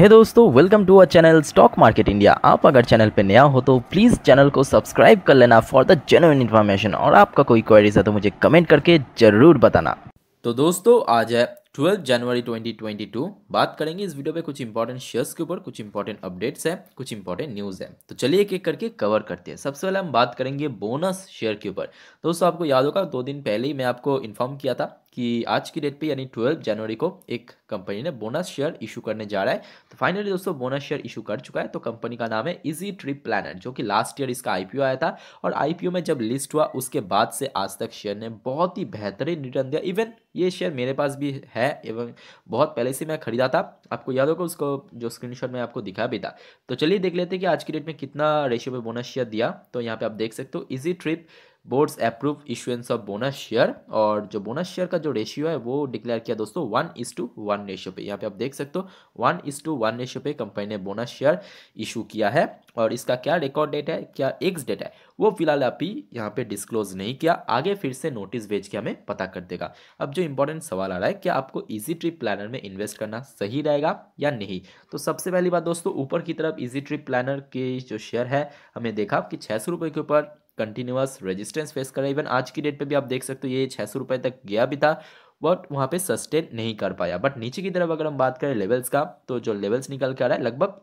हे hey दोस्तों welcome to our channel stock market India आप अगर चैनल पे नया हो तो प्लीज़ चैनल को सब्सक्राइब कर लेना फॉर द जेन्यून इन्फॉर्मेशन और आपका कोई क्वेरीज है तो मुझे कमेंट करके ज़रूर बताना तो दोस्तों आज है ट्वेल्थ जनवरी 2022 बात करेंगे इस वीडियो पे कुछ इंपॉर्टेंट शेयर्स के ऊपर कुछ इंपॉर्टेंट अपडेट्स है कुछ इंपॉर्टेंट न्यूज़ है तो चलिए एक एक करके कवर करते हैं सबसे पहले हम बात करेंगे बोनस शेयर के ऊपर दोस्तों आपको याद होगा दो दिन पहले ही मैं आपको इन्फॉर्म किया था कि आज की डेट पे यानी ट्वेल्व जनवरी को एक कंपनी ने बोनस शेयर इशू करने जा रहा है तो फाइनली दोस्तों बोनस शेयर इशू कर चुका है तो कंपनी का नाम है इजी ट्रिप प्लानर जो कि लास्ट ईयर इसका आईपीओ आया था और आईपीओ में जब लिस्ट हुआ उसके बाद से आज तक शेयर ने बहुत ही बेहतरीन रिटर्न दिया इवन ये शेयर मेरे पास भी है है एवं बहुत पहले से मैं ख़रीदा था आपको याद होगा उसको जो स्क्रीनशॉट में आपको दिखा भी था तो चलिए देख लेते हैं कि आज की डेट में कितना रेशियो में बोनस शेयर दिया तो यहाँ पे आप देख सकते हो easy trip boards approve issuance of bonus share और जो बोनस शेयर का जो रेशियो है वो डिक्लेयर किया दोस्तों one is to one ratio पे यहाँ पे आप देख सकते हो one is to one ratio पे कंपनी ने बोनस शेयर इशू किया है और इसका क्या रिकॉर्ड डेट है क्या एक्स डेट है वो फिलहाल अभी यहाँ पे डिस्क्लोज नहीं किया आगे फिर से नोटिस भेज के हमें पता कर देगा अब जो इंपॉर्टेंट सवाल आ रहा है क्या आपको ईजी ट्रिप प्लानर में इन्वेस्ट करना सही रहेगा या नहीं तो सबसे पहली बात दोस्तों ऊपर की तरफ ईजी ट्रिप प्लानर के जो शेयर है हमें देखा कि छः सौ रुपये के ऊपर कंटिन्यूस रेजिस्टेंस फेस करा इवन आज की डेट पे भी आप देख सकते हो ये छः सौ रुपये तक गया भी था बट वहाँ पे सस्टेन नहीं कर पाया बट नीचे की तरफ अगर हम बात करें लेवल्स का तो जो लेवल्स निकल के आ रहा है लगभग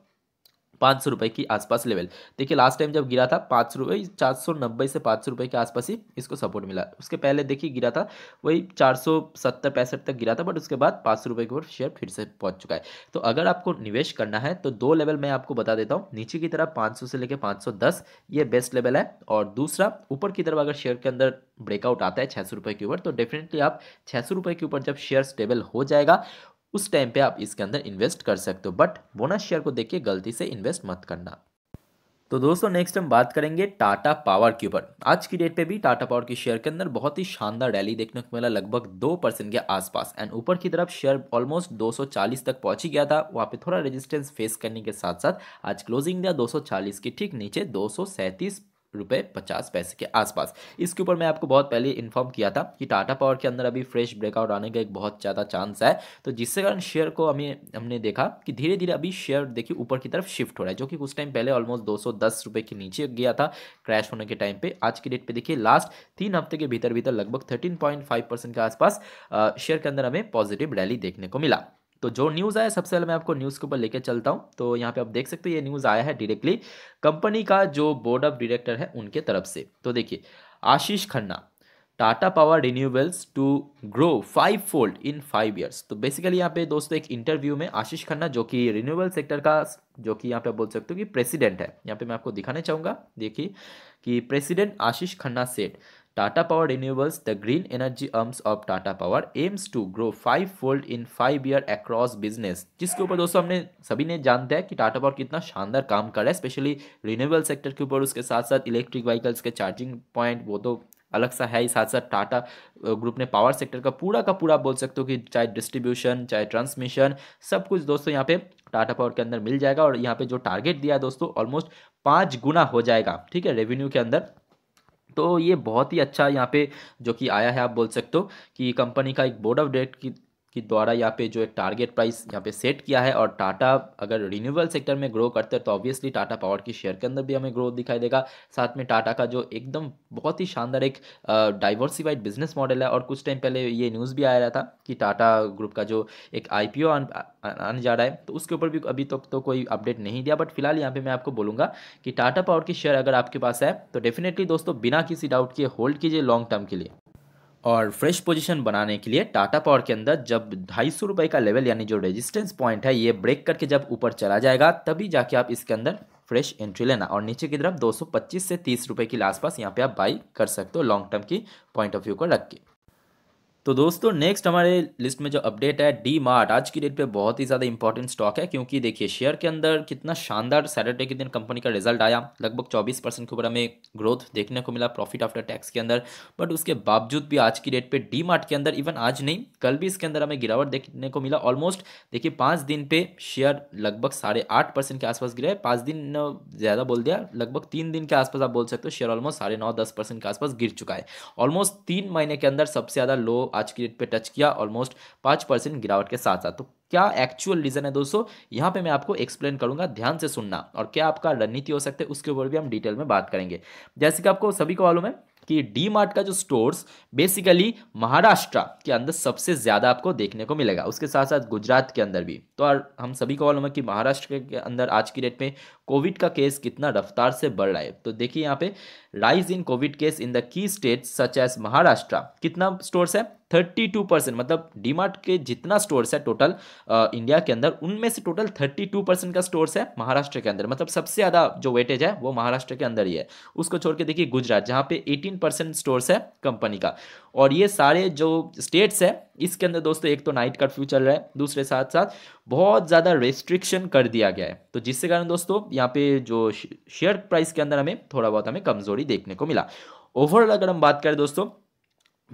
पाँच सौ रुपये के आसपास लेवल देखिए लास्ट टाइम जब गिरा था पाँच सौ रुपये चार सौ नब्बे से पाँच सौ रुपये के आसपास ही इसको सपोर्ट मिला उसके पहले देखिए गिरा था वही चार सौ सत्तर पैंसठ तक गिरा था बट उसके बाद पाँच सौ रुपये के ऊपर शेयर फिर से पहुंच चुका है तो अगर आपको निवेश करना है तो दो लेवल मैं आपको बता देता हूँ नीचे की तरफ पाँच से लेकर पाँच ये बेस्ट लेवल है और दूसरा ऊपर की तरफ अगर शेयर के अंदर ब्रेकआउट आता है छः सौ के ऊपर तो डेफिनेटली आप छः सौ के ऊपर जब शेयर स्टेबल हो जाएगा उस टाइम पे आप इसके अंदर इन्वेस्ट कर सकते हो बट बोनस शेयर को देख के गलती से इन्वेस्ट मत करना तो दोस्तों नेक्स्ट हम बात करेंगे टाटा पावर के ऊपर आज की डेट पे भी टाटा पावर के शेयर के अंदर बहुत ही शानदार रैली देखने को मिला लगभग दो परसेंट के आसपास एंड ऊपर की तरफ शेयर ऑलमोस्ट 240 तक पहुंच ही गया था वहाँ पे थोड़ा रेजिस्टेंस फेस करने के साथ साथ आज क्लोजिंग दिया 240 के ठीक नीचे दो रुपये पचास पैसे के आसपास इसके ऊपर मैं आपको बहुत पहले इन्फॉर्म किया था कि टाटा पावर के अंदर अभी फ्रेश ब्रेकआउट आने का एक बहुत ज़्यादा चांस है तो जिससे कारण शेयर को हमें हमने देखा कि धीरे धीरे अभी शेयर देखिए ऊपर की तरफ शिफ्ट हो रहा है जो कि कुछ टाइम पहले ऑलमोस्ट दो रुपए के नीचे गया था क्रैश होने के टाइम पे आज की डेट पर देखिए लास्ट तीन हफ्ते के भीतर भीतर लगभग थर्टीन के आसपास शेयर के अंदर हमें पॉजिटिव रैली देखने को मिला तो जो न्यूज़ आया सबसे पहले मैं आपको न्यूज़ के ऊपर लेके चलता हूँ तो यहाँ पे आप देख सकते हो ये न्यूज़ आया है डायरेक्टली कंपनी का जो बोर्ड ऑफ डायरेक्टर है उनके तरफ से तो देखिए Ashish Khanna Tata power renewables to grow five fold in five years तो बेसिकली यहाँ पे दोस्तों एक इंटरव्यू में आशीष खन्ना जो कि रिन्यूएबल सेक्टर का जो कि यहाँ पे बोल सकते हो कि प्रेसिडेंट है यहाँ पे मैं आपको दिखाना चाहूँगा देखिए कि प्रेसिडेंट आशीष खन्ना सेठ Tata Power Renewables, the green energy arms of Tata Power, aims to grow five fold in five year across business जिसके ऊपर दोस्तों हमने सभी ने जानते हैं कि टाटा पावर कितना शानदार काम कर रहा है स्पेशली रिन्यूएबल सेक्टर के ऊपर उसके साथ साथ इलेक्ट्रिक व्हीकल्स के चार्जिंग पॉइंट वो तो अलग सा है ही साथ साथ टाटा ग्रुप ने पावर सेक्टर का पूरा का पूरा बोल सकते हो कि चाहे डिस्ट्रीब्यूशन चाहे ट्रांसमिशन सब कुछ दोस्तों यहाँ पे टाटा पावर के अंदर मिल जाएगा और यहाँ पे जो टारगेट दिया है दोस्तों ऑलमोस्ट पाँच गुना हो जाएगा ठीक है रेवेन्यू के अंदर तो ये बहुत ही अच्छा यहाँ पे जो कि आया है आप बोल सकते हो कि कंपनी का एक बोर्ड ऑफ डेट की के द्वारा यहाँ पे जो एक टारगेट प्राइस यहाँ पे सेट किया है और टाटा अगर रिन्यूएबल सेक्टर में ग्रो करते हैं तो ऑब्वियसली टाटा पावर की शेयर के अंदर भी हमें ग्रोथ दिखाई देगा साथ में टाटा का जो एकदम बहुत ही शानदार एक डाइवर्सिफाइड बिजनेस मॉडल है और कुछ टाइम पहले ये न्यूज़ भी आ रहा था कि टाटा ग्रुप का जो एक आई पी आने जा रहा है तो उसके ऊपर भी अभी तक तो, तो कोई अपडेट नहीं दिया बट फिलहाल यहाँ पर मैं आपको बोलूँगा कि टाटा पावर की शेयर अगर आपके पास है तो डेफिनेटली दोस्तों बिना किसी डाउट के होल्ड कीजिए लॉन्ग टर्म के लिए और फ्रेश पोजीशन बनाने के लिए टाटा पावर के अंदर जब ढाई सौ रुपये का लेवल यानी जो रेजिस्टेंस पॉइंट है ये ब्रेक करके जब ऊपर चला जाएगा तभी जाके आप इसके अंदर फ्रेश एंट्री लेना और नीचे की तरफ 225 से तीस रुपये के आसपास यहाँ पे आप बाई कर सकते हो लॉन्ग टर्म की पॉइंट ऑफ व्यू को रख के तो दोस्तों नेक्स्ट हमारे लिस्ट में जो अपडेट है डी मार्ट आज की डेट पे बहुत ही ज़्यादा इंपॉर्टेंट स्टॉक है क्योंकि देखिए शेयर के अंदर कितना शानदार सैटरडे के दिन कंपनी का रिजल्ट आया लगभग 24 परसेंट के ऊपर हमें ग्रोथ देखने को मिला प्रॉफिट आफ्टर टैक्स के अंदर बट उसके बावजूद भी आज की डेट पर डी मार्ट के अंदर इवन आज नहीं कल भी इसके अंदर हमें गिरावट देखने को मिला ऑलमोस्ट देखिए पाँच दिन पे शेयर लगभग साढ़े आठ परसेंट के आसपास गिरा है पाँच दिन ज़्यादा बोल दिया लगभग तीन दिन के आसपास आप बोल सकते हो शेयर ऑलमोस्ट साढ़े नौ दस परसेंट के आसपास गिर चुका है ऑलमोस्ट तीन महीने के अंदर सबसे ज़्यादा लो आज की डेट पे टच किया ऑलमोस्ट पाँच परसेंट गिरावट के साथ साथ तो क्या एक्चुअल रीज़न है दोस्तों यहाँ पे मैं आपको एक्सप्लेन करूंगा ध्यान से सुनना और क्या आपका रणनीति हो सकते हैं उसके ऊपर भी हम डिटेल में बात करेंगे जैसे कि आपको सभी को मालूम है कि डी मार्ट का जो स्टोर्स बेसिकली महाराष्ट्र के अंदर सबसे ज़्यादा आपको देखने को मिलेगा उसके साथ साथ गुजरात के अंदर भी तो और हम सभी को मालूम है कि महाराष्ट्र के अंदर आज की डेट में कोविड का केस कितना रफ्तार से बढ़ रहा है तो देखिए यहाँ पे rise in Covid case in the key state such as Maharashtra कितना स्टोर्स है थर्टी टू परसेंट मतलब डीमार्ट के जितना स्टोर्स है टोटल इंडिया के अंदर उनमें से टोटल थर्टी टू परसेंट का स्टोर्स है महाराष्ट्र के अंदर मतलब सबसे ज़्यादा जो वेटेज है वो महाराष्ट्र के अंदर ही है उसको छोड़ के देखिए गुजरात जहाँ पे एटीन परसेंट स्टोर्स है कंपनी का और ये सारे जो स्टेट्स है इसके अंदर दोस्तों एक तो नाइट कर्फ्यू चल रहा है दूसरे साथ साथ बहुत ज़्यादा रेस्ट्रिक्शन कर दिया गया है तो जिसके कारण दोस्तों यहाँ पे जो शेयर प्राइस के अंदर हमें थोड़ा बहुत हमें कमजोरी देखने को मिला ओवरऑल अगर हम बात करें दोस्तों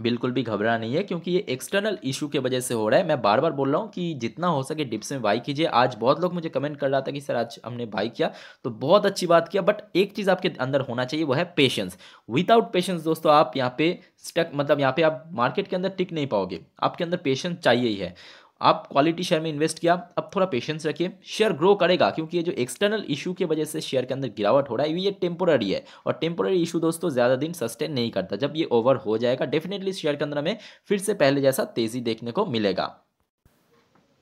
बिल्कुल भी घबरा नहीं है क्योंकि ये एक्सटर्नल इशू के वजह से हो रहा है मैं बार बार बोल रहा हूँ कि जितना हो सके डिप्स में बाई कीजिए आज बहुत लोग मुझे कमेंट कर रहा था कि सर आज हमने बाई किया तो बहुत अच्छी बात किया बट एक चीज़ आपके अंदर होना चाहिए वो है पेशेंस विदाउट पेशेंस दोस्तों आप यहाँ पे स्टक मतलब यहाँ पे आप मार्केट के अंदर टिक नहीं पाओगे आपके अंदर पेशेंस चाहिए ही है आप क्वालिटी शेयर में इन्वेस्ट किया अब थोड़ा पेशेंस रखिए शेयर ग्रो करेगा क्योंकि ये जो एक्सटर्नल इशू की वजह से शेयर के अंदर गिरावट हो रहा है ये टेम्पोररी है और टेम्पोररी इशू दोस्तों ज़्यादा दिन सस्टेन नहीं करता जब ये ओवर हो जाएगा डेफिनेटली शेयर के अंदर हमें फिर से पहले जैसा तेज़ी देखने को मिलेगा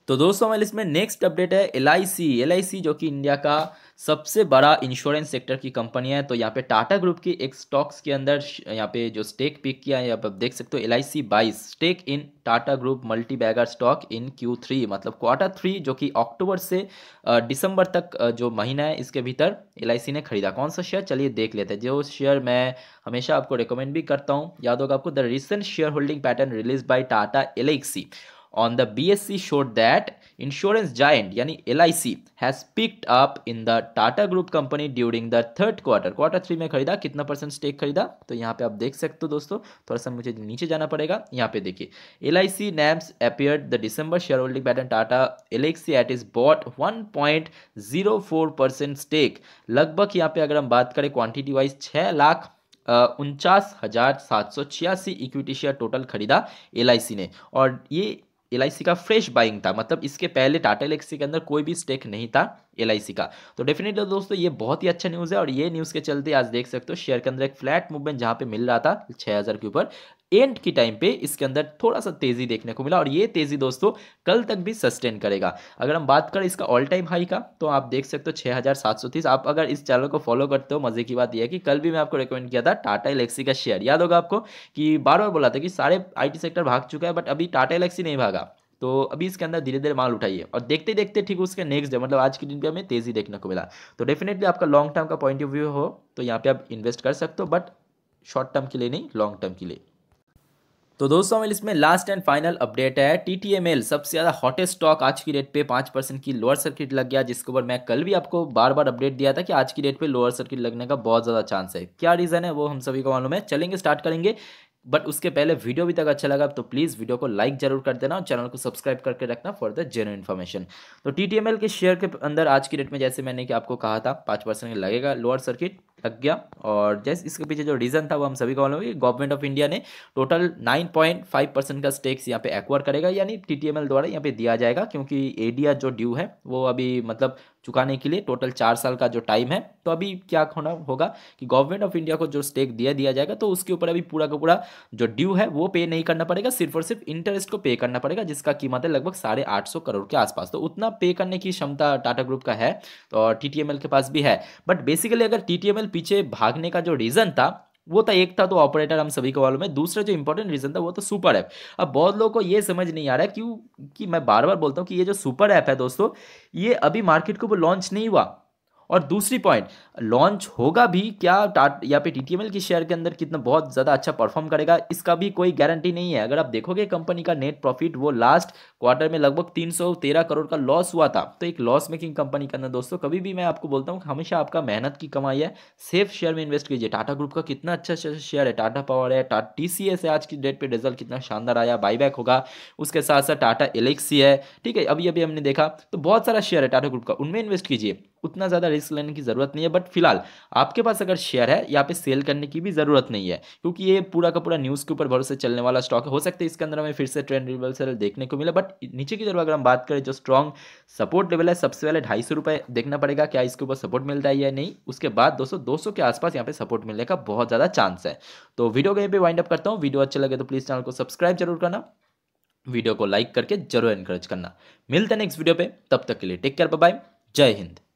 तो दोस्तों हमारे इसमें नेक्स्ट अपडेट है एल आई जो कि इंडिया का सबसे बड़ा इंश्योरेंस सेक्टर की कंपनी है तो यहाँ पे टाटा ग्रुप की एक स्टॉक्स के अंदर यहाँ पे जो स्टेक पिक किया है आप देख सकते हो एल आई सी बाईस stake in Tata group multibagger stock in Q three मतलब क्वार्टर थ्री जो कि अक्टूबर से दिसंबर तक जो महीना है इसके भीतर एल ने खरीदा कौन सा शेयर चलिए देख लेते हैं जो शेयर मैं हमेशा आपको रिकमेंड भी करता हूँ याद होगा आपको the recent shareholding pattern release by Tata L on the B S C showed that यानी L I C has picked up in the Tata group company during the third quarter quarter three में खरीदा कितना percent stake खरीदा तो यहाँ पे आप देख सकते हो दोस्तों थोड़ा सा मुझे नीचे जाना पड़ेगा यहाँ पे देखिए L I C names appear the December shareholding pattern Tata Elxsi at is bought one point zero four percent stake लगभग यहाँ पे अगर हम बात करें क्वांटिटी वाइज छः लाख उनचास हज़ार सात सौ छियासी इक्विटी शेयर टोटल खरीदा एल आई सी ने और ये एल का फ्रेश बाइंग था मतलब इसके पहले टाटा एलेक्सी के अंदर कोई भी स्टेक नहीं था एल का तो डेफिनेटली दोस्तों ये बहुत ही अच्छा न्यूज़ है और ये न्यूज़ के चलते आज देख सकते हो शेयर के अंदर एक फ्लैट मूवमेंट जहाँ पे मिल रहा था 6000 के ऊपर एंड की टाइम पे इसके अंदर थोड़ा सा तेजी देखने को मिला और ये तेजी दोस्तों कल तक भी सस्टेन करेगा अगर हम बात करें इसका ऑल टाइम हाई का तो आप देख सकते हो छह हज़ार सात सौ तीस आप अगर इस चैनल को फॉलो करते हो मजे की बात यह है कि कल भी मैं आपको रिकमेंड किया था टाटा एलेक्सी का शेयर याद होगा आपको कि बार बार बोला था कि सारे आई सेक्टर भाग चुका है बट अभी टाटा एलेक्सी नहीं भागा तो अभी इसके अंदर धीरे धीरे माल उठाइए और देखते देखते ठीक उसके नेक्स्ट डे मतलब आज के दिन पे हमें तेजी देखने को मिला तो डेफिनेटली आपका लॉन्ग टर्म का पॉइंट ऑफ व्यू हो तो यहाँ पे आप इन्वेस्ट कर सकते हो बट शॉर्ट टर्म के लिए नहीं लॉन्ग टर्म के लिए तो दोस्तों मेल इसमें लास्ट एंड फाइनल अपडेट है टी टी एम एल सबसे ज़्यादा हॉटेस्ट स्टॉक आज की डेट पे पाँच परसेंट की लोअर सर्किट लग गया जिसके ऊपर मैं कल भी आपको बार बार अपडेट दिया था कि आज की डेट पे लोअर सर्किट लगने का बहुत ज़्यादा चांस है क्या रीज़न है वो हम सभी को मालूम है चलेंगे स्टार्ट करेंगे बट उसके पहले वीडियो भी तक अच्छा लगा तो प्लीज़ वीडियो को लाइक जरूर कर देना और चैनल को सब्सक्राइब करके रखना फॉर द जेनरल इन्फॉर्मेशन तो टी के शेयर के अंदर आज की डेट में जैसे मैंने कि आपको कहा था पाँच परसेंट लगेगा लोअर सर्किट लग गया और जैसे इसके पीछे जो रीज़न था वो हम सभी को मालूम है गवर्नमेंट ऑफ इंडिया ने टोटल 9.5 परसेंट का स्टेक्स यहाँ पे एक्वायर करेगा यानी टी द्वारा यहाँ पे दिया जाएगा क्योंकि एडीआर जो ड्यू है वो अभी मतलब चुकाने के लिए टोटल चार साल का जो टाइम है तो अभी क्या होना होगा कि गवर्नमेंट ऑफ इंडिया को जो स्टेक दिया दिया जाएगा तो उसके ऊपर अभी पूरा का पूरा जो ड्यू है वो पे नहीं करना पड़ेगा सिर्फ और सिर्फ इंटरेस्ट को पे करना पड़ेगा जिसका कीमत है लगभग साढ़े आठ सौ करोड़ के आसपास तो उतना पे करने की क्षमता टाटा ग्रुप का है तो और टी के पास भी है बट बेसिकली अगर टी पीछे भागने का जो तो रीज़न था वो तो एक था तो ऑपरेटर हम सभी को मालूम है दूसरा जो इंपॉर्टेंट रीज़न था वो तो सुपर ऐप अब बहुत लोगों को ये समझ नहीं आ रहा है क्यों कि मैं बार बार बोलता हूँ कि ये जो सुपर ऐप है दोस्तों ये अभी मार्केट के ऊपर लॉन्च नहीं हुआ और दूसरी पॉइंट लॉन्च होगा भी क्या टाट यहाँ पे टी के शेयर के अंदर कितना बहुत ज़्यादा अच्छा परफॉर्म करेगा इसका भी कोई गारंटी नहीं है अगर आप देखोगे कंपनी का नेट प्रॉफिट वो लास्ट क्वार्टर में लगभग 313 करोड़ का लॉस हुआ था तो एक लॉस मेकिंग कंपनी के अंदर दोस्तों कभी भी मैं आपको बोलता हूँ हमेशा आपका मेहनत की कमाई है सेफ शेयर में इन्वेस्ट कीजिए टाटा ग्रुप का कितना अच्छा शेयर है टाटा पावर है टाटा टी सी एस है आज की डेट पर रिजल्ट कितना शानदार आया बाईबैक होगा उसके साथ साथ टाटा एलेक्सी है ठीक है अभी अभी हमने देखा तो बहुत सारा शेयर है टाटा ग्रुप का उनमें इन्वेस्ट कीजिए उतना ज़्यादा रिस्क लेने की ज़रूरत नहीं है बट फिलहाल आपके पास अगर शेयर है यहाँ पे सेल करने की भी ज़रूरत नहीं है क्योंकि ये पूरा का पूरा न्यूज़ के ऊपर भरोसे चलने वाला स्टॉक है हो सकता है इसके अंदर हमें फिर से ट्रेंड रिवर्सल देखने को मिला बट नीचे की तरफ अगर हम बात करें जो स्ट्रॉन्ग सपोर्ट लेवल है सबसे पहले ढाई सौ रुपये देखना पड़ेगा क्या इसके ऊपर सपोर्ट मिलता है या नहीं उसके बाद दोस्तों दो सौ के आसपास यहाँ पे सपोर्ट मिलने का बहुत ज़्यादा चांस है तो वीडियो को पे वाइंड अप करता हूँ वीडियो अच्छा लगे तो प्लीज़ चैनल को सब्सक्राइब जरूर करना वीडियो को लाइक करके जरूर इनकरेज करना मिलते हैं नेक्स्ट वीडियो पे तब तक के लिए टेक केयर बाय जय हिंद